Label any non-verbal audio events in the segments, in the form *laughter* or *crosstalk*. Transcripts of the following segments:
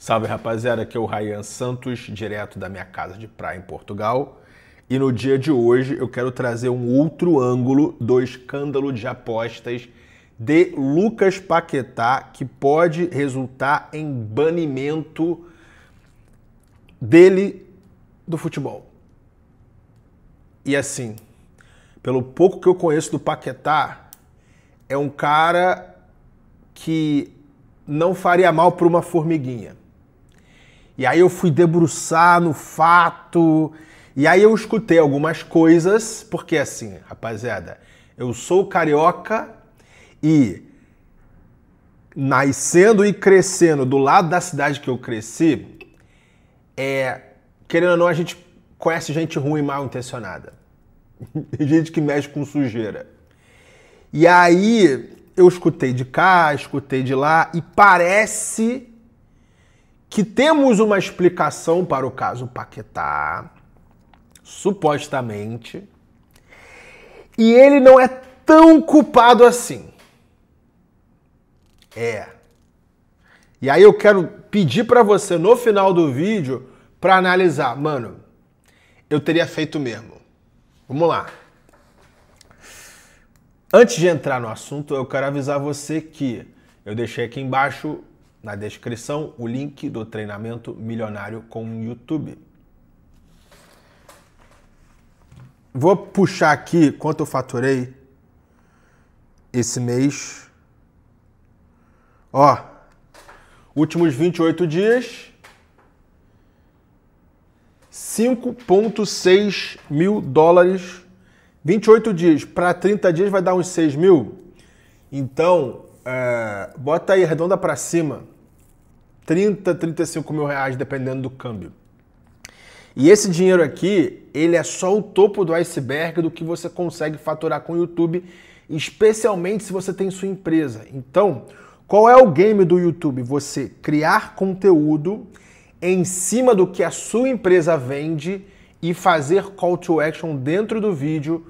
Salve rapaziada, aqui é o Ryan Santos, direto da minha casa de praia em Portugal. E no dia de hoje eu quero trazer um outro ângulo do escândalo de apostas de Lucas Paquetá, que pode resultar em banimento dele do futebol. E assim, pelo pouco que eu conheço do Paquetá, é um cara que não faria mal para uma formiguinha. E aí eu fui debruçar no fato. E aí eu escutei algumas coisas, porque assim, rapaziada, eu sou carioca e nascendo e crescendo do lado da cidade que eu cresci, é, querendo ou não, a gente conhece gente ruim e mal intencionada. *laughs* gente que mexe com sujeira. E aí eu escutei de cá, escutei de lá, e parece que temos uma explicação para o caso Paquetá, supostamente, e ele não é tão culpado assim. É. E aí eu quero pedir para você no final do vídeo para analisar, mano, eu teria feito mesmo. Vamos lá. Antes de entrar no assunto, eu quero avisar você que eu deixei aqui embaixo na descrição, o link do treinamento milionário com o YouTube. Vou puxar aqui quanto eu faturei esse mês. Ó, últimos 28 dias, 5,6 mil dólares. 28 dias para 30 dias vai dar uns 6 mil. Então, é, bota aí redonda para cima, 30, 35 mil reais, dependendo do câmbio. E esse dinheiro aqui, ele é só o topo do iceberg do que você consegue faturar com o YouTube, especialmente se você tem sua empresa. Então, qual é o game do YouTube? Você criar conteúdo em cima do que a sua empresa vende e fazer call to action dentro do vídeo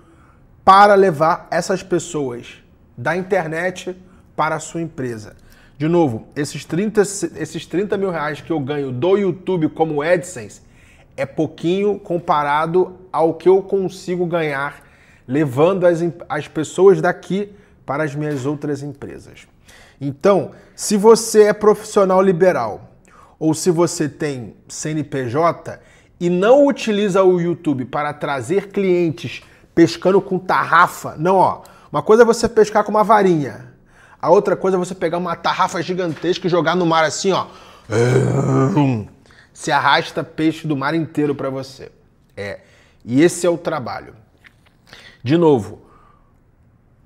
para levar essas pessoas da internet para a sua empresa. De novo, esses 30, esses 30 mil reais que eu ganho do YouTube como AdSense é pouquinho comparado ao que eu consigo ganhar levando as, as pessoas daqui para as minhas outras empresas. Então, se você é profissional liberal ou se você tem CNPJ e não utiliza o YouTube para trazer clientes pescando com tarrafa, não, ó. Uma coisa é você pescar com uma varinha, a outra coisa é você pegar uma tarrafa gigantesca e jogar no mar assim, ó. Se arrasta peixe do mar inteiro para você. É. E esse é o trabalho. De novo,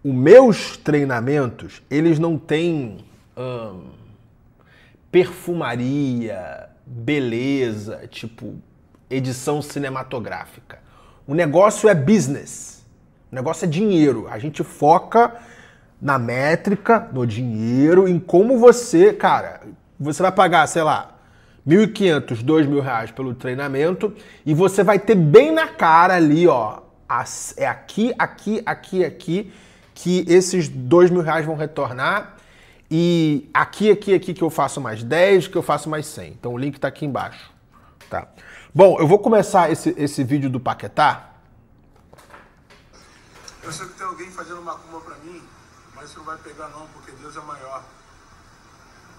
os meus treinamentos, eles não têm hum, perfumaria, beleza, tipo edição cinematográfica. O negócio é business. O negócio é dinheiro. A gente foca na métrica, no dinheiro, em como você, cara, você vai pagar, sei lá, 1.500, 2.000 reais pelo treinamento e você vai ter bem na cara ali, ó, as, é aqui, aqui, aqui, aqui que esses 2.000 reais vão retornar e aqui, aqui, aqui que eu faço mais 10, que eu faço mais 100. Então o link tá aqui embaixo, tá? Bom, eu vou começar esse, esse vídeo do Paquetá. Eu sei que tem alguém fazendo uma cumba pra mim mas isso não vai pegar não, porque Deus é maior.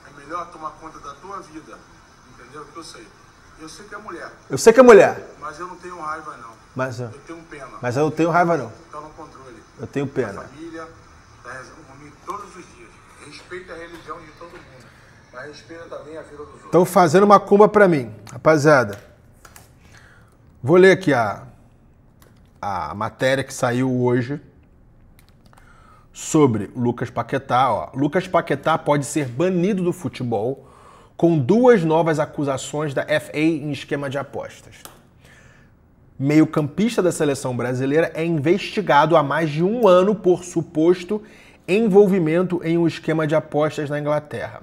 É melhor tomar conta da tua vida, entendeu? Que eu sei. Eu sei que é mulher. Eu sei que é mulher. Mas eu não tenho raiva não. Mas eu, é. eu tenho pena. Mas eu não tenho raiva não. Está no controle. Eu tenho pena. A família está rezando comigo todos os dias. Respeita a religião de todo mundo, mas respeita também a vida dos outros. Estão fazendo uma cumba para mim, rapaziada. Vou ler aqui a, a matéria que saiu hoje sobre Lucas Paquetá. Ó. Lucas Paquetá pode ser banido do futebol com duas novas acusações da FA em esquema de apostas. Meio-campista da seleção brasileira é investigado há mais de um ano por suposto envolvimento em um esquema de apostas na Inglaterra.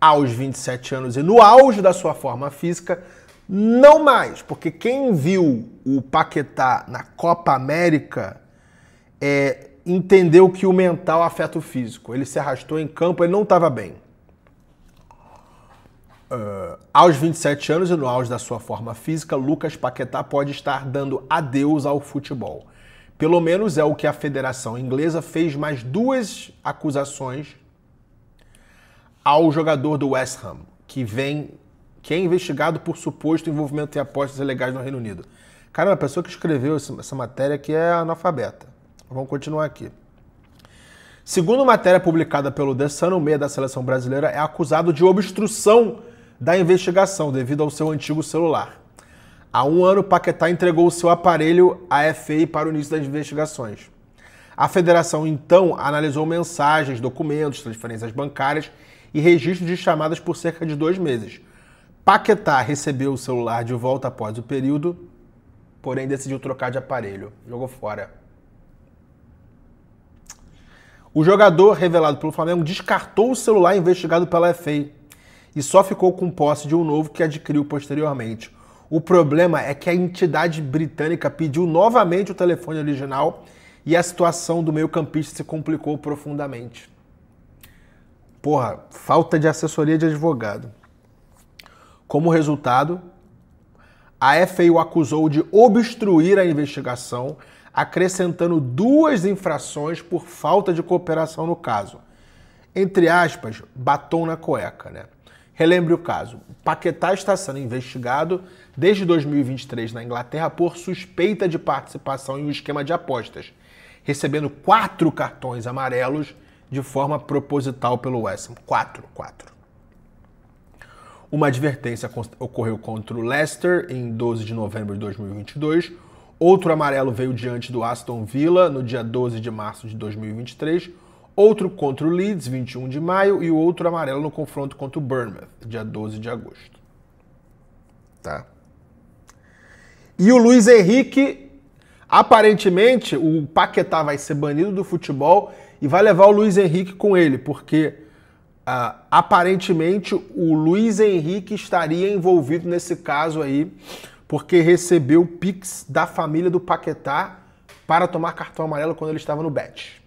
Aos 27 anos e no auge da sua forma física, não mais, porque quem viu o Paquetá na Copa América é, entendeu que o mental afeta o físico. Ele se arrastou em campo, ele não estava bem. Uh, aos 27 anos e no auge da sua forma física, Lucas Paquetá pode estar dando adeus ao futebol. Pelo menos é o que a Federação Inglesa fez mais duas acusações ao jogador do West Ham, que vem que é investigado por suposto envolvimento em apostas ilegais no Reino Unido. Cara, a pessoa que escreveu essa matéria aqui é analfabeta. Vamos continuar aqui. Segundo matéria publicada pelo The Sun, o meia da seleção brasileira é acusado de obstrução da investigação devido ao seu antigo celular. Há um ano, Paquetá entregou o seu aparelho à FI para o início das investigações. A federação, então, analisou mensagens, documentos, transferências bancárias e registro de chamadas por cerca de dois meses. Paquetá recebeu o celular de volta após o período, porém decidiu trocar de aparelho. Jogou fora. O jogador, revelado pelo Flamengo, descartou o celular investigado pela FA e só ficou com posse de um novo que adquiriu posteriormente. O problema é que a entidade britânica pediu novamente o telefone original e a situação do meio-campista se complicou profundamente. Porra, falta de assessoria de advogado. Como resultado, a FA o acusou de obstruir a investigação, acrescentando duas infrações por falta de cooperação no caso. Entre aspas, batom na cueca, né? Relembre o caso. Paquetá está sendo investigado desde 2023 na Inglaterra por suspeita de participação em um esquema de apostas, recebendo quatro cartões amarelos de forma proposital pelo West Ham. Quatro, quatro. Uma advertência ocorreu contra o Leicester em 12 de novembro de 2022, Outro amarelo veio diante do Aston Villa no dia 12 de março de 2023, outro contra o Leeds, 21 de maio, e outro amarelo no confronto contra o Bournemouth, dia 12 de agosto. Tá. E o Luiz Henrique, aparentemente, o Paquetá vai ser banido do futebol e vai levar o Luiz Henrique com ele, porque uh, aparentemente o Luiz Henrique estaria envolvido nesse caso aí porque recebeu pix da família do Paquetá para tomar cartão amarelo quando ele estava no bet.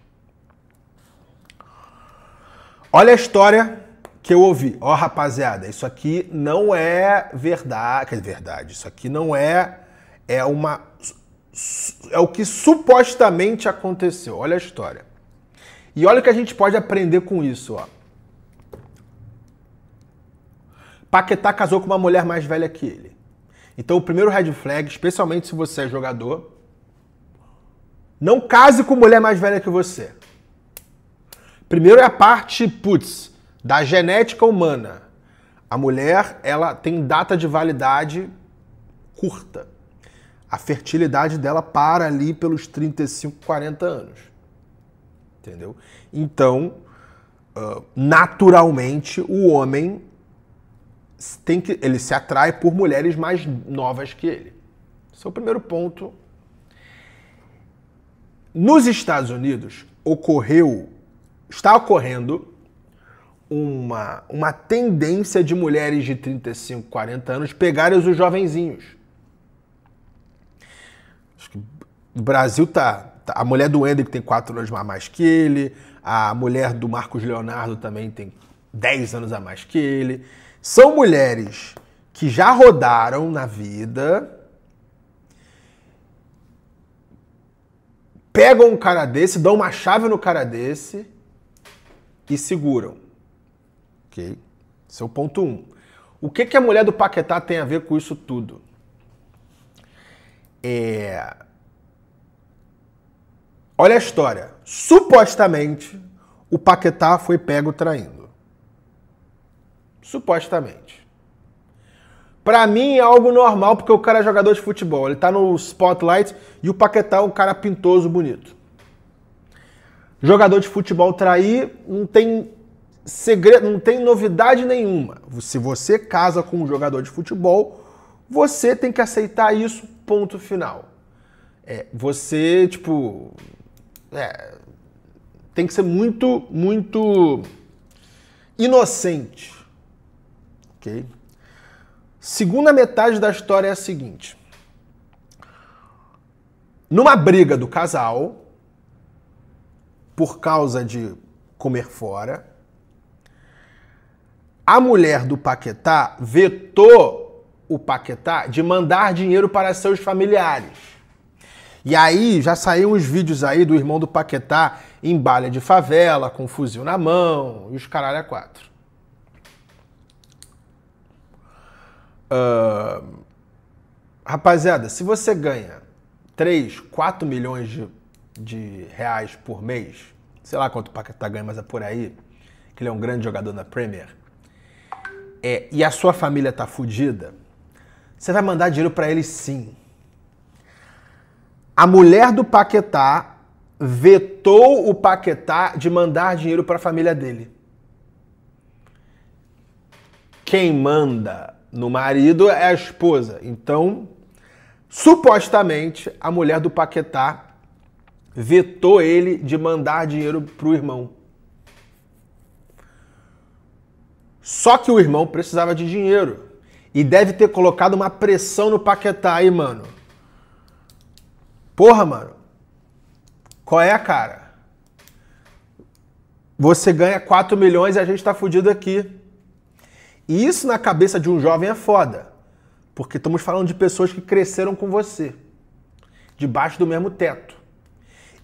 Olha a história que eu ouvi. Ó, oh, rapaziada, isso aqui não é verdade, é verdade. Isso aqui não é é uma é o que supostamente aconteceu. Olha a história. E olha o que a gente pode aprender com isso, ó. Paquetá casou com uma mulher mais velha que ele. Então, o primeiro red flag, especialmente se você é jogador, não case com mulher mais velha que você. Primeiro é a parte, putz, da genética humana. A mulher, ela tem data de validade curta. A fertilidade dela para ali pelos 35, 40 anos. Entendeu? Então, ah, naturalmente, o homem tem que, ele se atrai por mulheres mais novas que ele. Esse é o primeiro ponto. Nos Estados Unidos ocorreu, está ocorrendo uma, uma tendência de mulheres de 35, 40 anos pegarem os jovenzinhos. Acho que o Brasil tá, tá A mulher do Ender que tem 4 anos a mais que ele, a mulher do Marcos Leonardo também tem 10 anos a mais que ele. São mulheres que já rodaram na vida, pegam um cara desse, dão uma chave no cara desse e seguram. Ok? Esse é o ponto 1. Um. O que, que a mulher do Paquetá tem a ver com isso tudo? É... Olha a história. Supostamente, o Paquetá foi pego traindo. Supostamente. Para mim é algo normal, porque o cara é jogador de futebol, ele tá no spotlight e o Paquetá é um cara pintoso, bonito. Jogador de futebol trair não tem segredo, não tem novidade nenhuma. Se você casa com um jogador de futebol, você tem que aceitar isso, ponto final. É, você, tipo, é, tem que ser muito, muito inocente Segunda metade da história é a seguinte. Numa briga do casal, por causa de comer fora, a mulher do Paquetá vetou o Paquetá de mandar dinheiro para seus familiares. E aí já saíram os vídeos aí do irmão do Paquetá em balha de favela, com um fuzil na mão e os caralho a quatro. Uh, rapaziada, se você ganha 3, 4 milhões de, de reais por mês, sei lá quanto o Paquetá ganha, mas é por aí, que ele é um grande jogador na Premier, é, e a sua família tá fodida você vai mandar dinheiro para ele sim. A mulher do Paquetá vetou o Paquetá de mandar dinheiro para a família dele. Quem manda no marido é a esposa. Então, supostamente, a mulher do Paquetá vetou ele de mandar dinheiro pro irmão. Só que o irmão precisava de dinheiro. E deve ter colocado uma pressão no Paquetá aí, mano. Porra, mano. Qual é, cara? Você ganha 4 milhões e a gente tá fudido aqui. E isso na cabeça de um jovem é foda, porque estamos falando de pessoas que cresceram com você, debaixo do mesmo teto.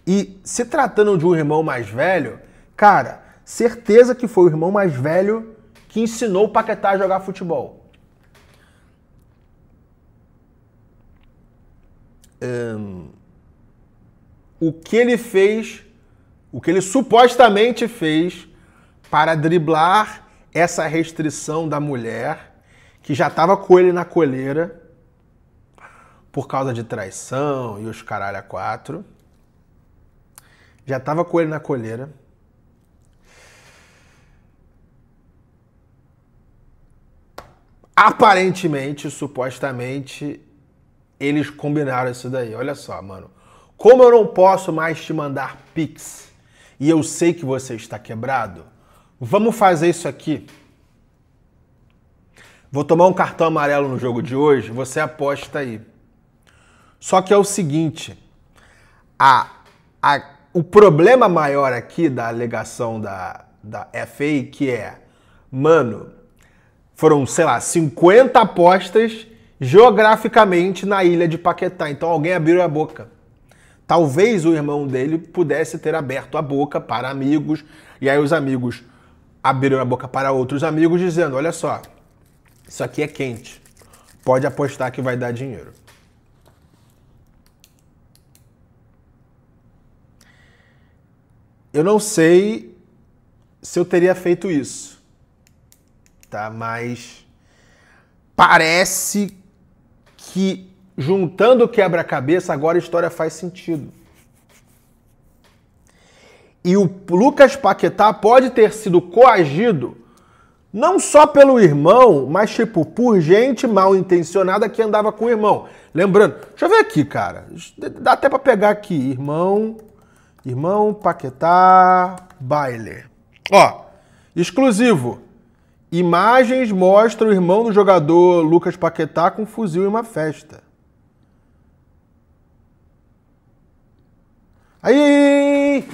E se tratando de um irmão mais velho, cara, certeza que foi o irmão mais velho que ensinou o Paquetá a jogar futebol. Um, o que ele fez, o que ele supostamente fez para driblar essa restrição da mulher que já estava com ele na coleira por causa de traição e os caralho a quatro. Já estava com ele na coleira. Aparentemente, supostamente, eles combinaram isso daí. Olha só, mano. Como eu não posso mais te mandar pix e eu sei que você está quebrado, Vamos fazer isso aqui. Vou tomar um cartão amarelo no jogo de hoje, você aposta aí. Só que é o seguinte, a, a, o problema maior aqui da alegação da, da FA que é, mano, foram, sei lá, 50 apostas geograficamente na ilha de Paquetá. Então alguém abriu a boca. Talvez o irmão dele pudesse ter aberto a boca para amigos, e aí os amigos abriram a boca para outros amigos, dizendo: Olha só, isso aqui é quente. Pode apostar que vai dar dinheiro. Eu não sei se eu teria feito isso, tá? Mas parece que juntando o quebra-cabeça agora a história faz sentido. E o Lucas Paquetá pode ter sido coagido não só pelo irmão, mas tipo, por gente mal intencionada que andava com o irmão. Lembrando, deixa eu ver aqui, cara. Dá até para pegar aqui, irmão, irmão Paquetá Baile. Ó, exclusivo. Imagens mostram o irmão do jogador Lucas Paquetá com um fuzil em uma festa. Aí,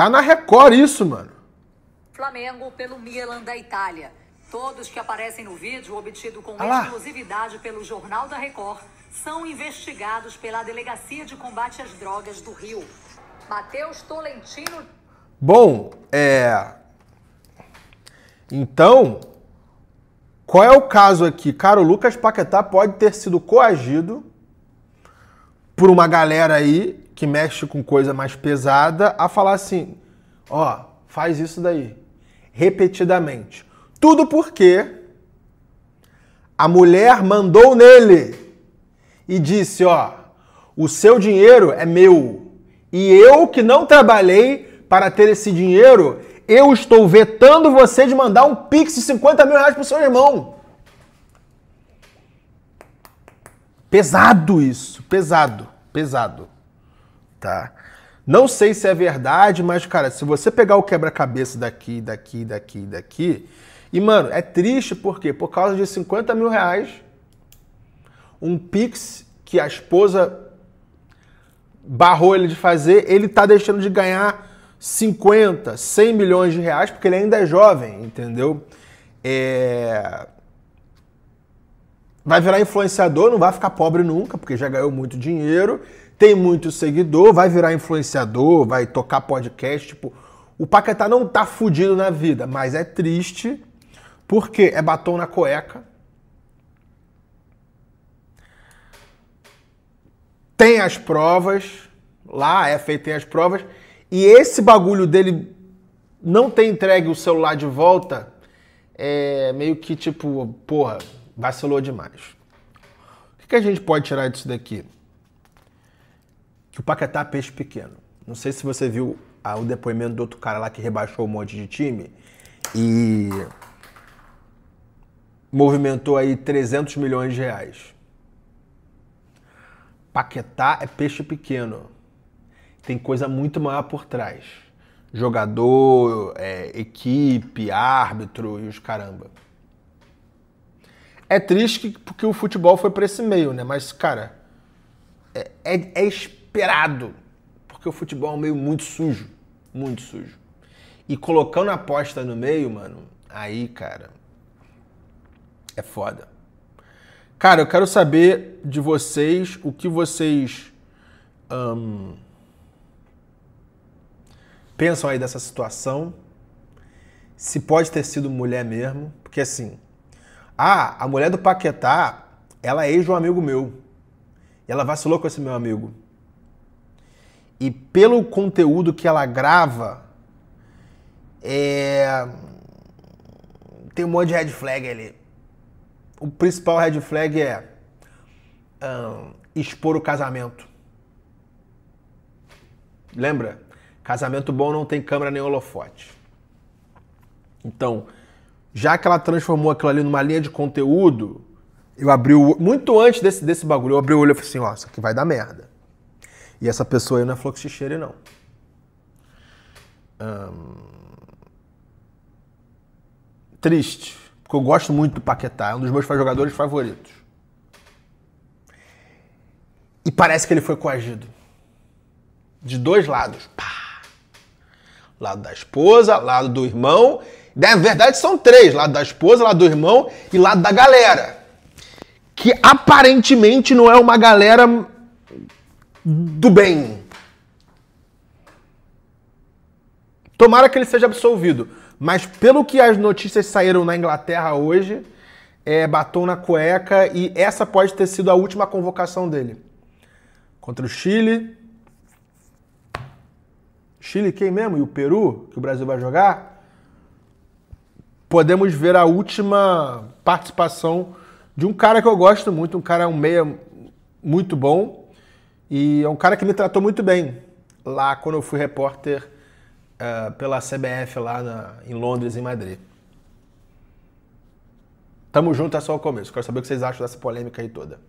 Tá na Record isso, mano. Flamengo pelo Milan da Itália. Todos que aparecem no vídeo, obtido com ah exclusividade pelo Jornal da Record, são investigados pela Delegacia de Combate às Drogas do Rio. Matheus Tolentino. Bom, é. Então, qual é o caso aqui? Cara, o Lucas Paquetá pode ter sido coagido por uma galera aí que mexe com coisa mais pesada a falar assim: ó, faz isso daí. Repetidamente. Tudo porque a mulher mandou nele e disse: ó, o seu dinheiro é meu. E eu que não trabalhei para ter esse dinheiro, eu estou vetando você de mandar um pix de 50 mil reais pro seu irmão. Pesado isso, pesado, pesado tá? Não sei se é verdade, mas, cara, se você pegar o quebra-cabeça daqui, daqui, daqui, daqui. E, mano, é triste por quê? Por causa de 50 mil reais, um Pix que a esposa barrou ele de fazer, ele tá deixando de ganhar 50, 100 milhões de reais, porque ele ainda é jovem, entendeu? É... Vai virar influenciador, não vai ficar pobre nunca, porque já ganhou muito dinheiro tem muito seguidor, vai virar influenciador, vai tocar podcast, tipo, o Paquetá não tá fudido na vida, mas é triste, porque é batom na cueca. Tem as provas, lá é feito tem as provas, e esse bagulho dele não ter entregue o celular de volta é meio que tipo, porra, vacilou demais. O que a gente pode tirar disso daqui? o Paquetá é peixe pequeno. Não sei se você viu ah, o depoimento do outro cara lá que rebaixou um monte de time e movimentou aí 300 milhões de reais. Paquetá é peixe pequeno. Tem coisa muito maior por trás. Jogador, é, equipe, árbitro e os caramba. É triste que, porque o futebol foi para esse meio, né? Mas, cara, é, é, é desesperado, porque o futebol é um meio muito sujo, muito sujo. E colocando a aposta no meio, mano, aí, cara, é foda. Cara, eu quero saber de vocês o que vocês um, pensam aí dessa situação. Se pode ter sido mulher mesmo, porque assim, ah, a mulher do Paquetá, ela é ex de um amigo meu. E ela vacilou com esse meu amigo e pelo conteúdo que ela grava, é... tem um monte de red flag ali. O principal red flag é um, expor o casamento. Lembra? Casamento bom não tem câmera nem holofote. Então, já que ela transformou aquilo ali numa linha de conteúdo, eu abri o muito antes desse, desse bagulho, eu abri o olho e falei assim, ó, isso aqui vai dar merda. E essa pessoa aí não é fluxicheira, não. Hum... Triste, porque eu gosto muito do Paquetá, é um dos meus jogadores favoritos. E parece que ele foi coagido. De dois lados. Pá. Lado da esposa, lado do irmão. Na verdade, são três: lado da esposa, lado do irmão e lado da galera. Que aparentemente não é uma galera do bem. Tomara que ele seja absolvido. Mas pelo que as notícias saíram na Inglaterra hoje, é, batom na cueca e essa pode ter sido a última convocação dele. Contra o Chile. Chile quem mesmo? E o Peru, que o Brasil vai jogar? Podemos ver a última participação de um cara que eu gosto muito, um cara, um meia muito bom, e é um cara que me tratou muito bem lá quando eu fui repórter uh, pela CBF lá na, em Londres, em Madrid. Tamo junto, é só o começo. Quero saber o que vocês acham dessa polêmica aí toda.